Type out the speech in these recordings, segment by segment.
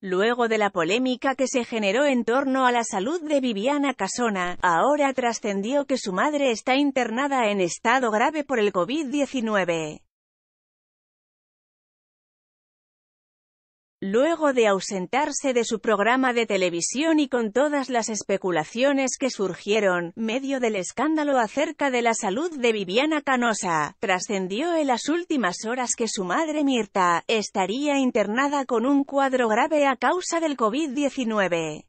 luego de la polémica que se generó en torno a la salud de Viviana Casona, ahora trascendió que su madre está internada en estado grave por el COVID-19. Luego de ausentarse de su programa de televisión y con todas las especulaciones que surgieron, medio del escándalo acerca de la salud de Viviana Canosa, trascendió en las últimas horas que su madre Mirta, estaría internada con un cuadro grave a causa del COVID-19.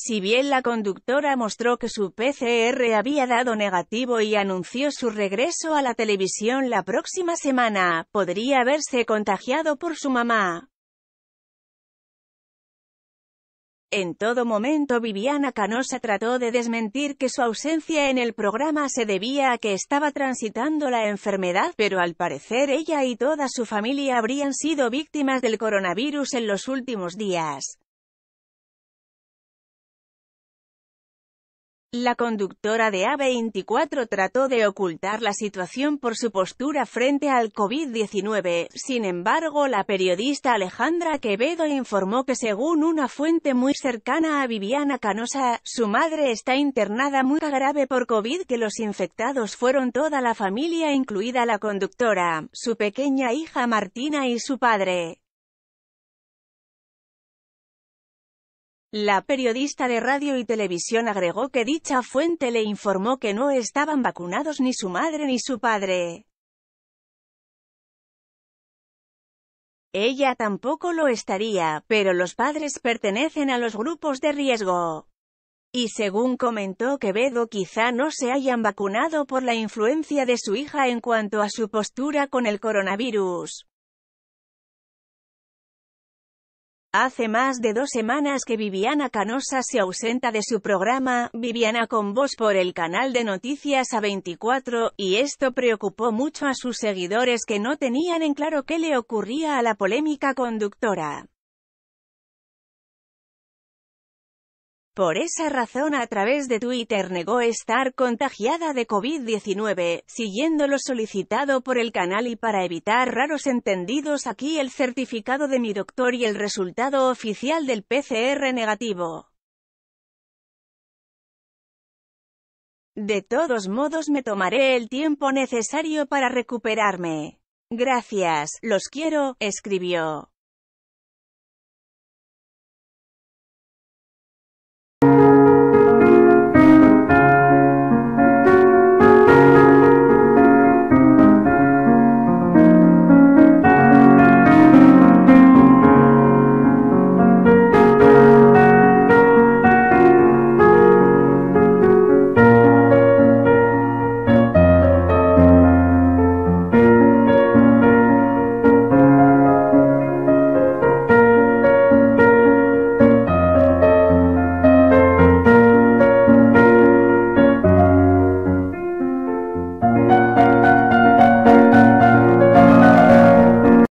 Si bien la conductora mostró que su PCR había dado negativo y anunció su regreso a la televisión la próxima semana, podría haberse contagiado por su mamá. En todo momento Viviana Canosa trató de desmentir que su ausencia en el programa se debía a que estaba transitando la enfermedad, pero al parecer ella y toda su familia habrían sido víctimas del coronavirus en los últimos días. La conductora de A24 trató de ocultar la situación por su postura frente al COVID-19, sin embargo la periodista Alejandra Quevedo informó que según una fuente muy cercana a Viviana Canosa, su madre está internada muy grave por COVID que los infectados fueron toda la familia incluida la conductora, su pequeña hija Martina y su padre. La periodista de radio y televisión agregó que dicha fuente le informó que no estaban vacunados ni su madre ni su padre. Ella tampoco lo estaría, pero los padres pertenecen a los grupos de riesgo. Y según comentó que Quevedo quizá no se hayan vacunado por la influencia de su hija en cuanto a su postura con el coronavirus. Hace más de dos semanas que Viviana Canosa se ausenta de su programa, Viviana con voz por el canal de noticias A24, y esto preocupó mucho a sus seguidores que no tenían en claro qué le ocurría a la polémica conductora. Por esa razón a través de Twitter negó estar contagiada de COVID-19, siguiendo lo solicitado por el canal y para evitar raros entendidos aquí el certificado de mi doctor y el resultado oficial del PCR negativo. De todos modos me tomaré el tiempo necesario para recuperarme. Gracias, los quiero, escribió.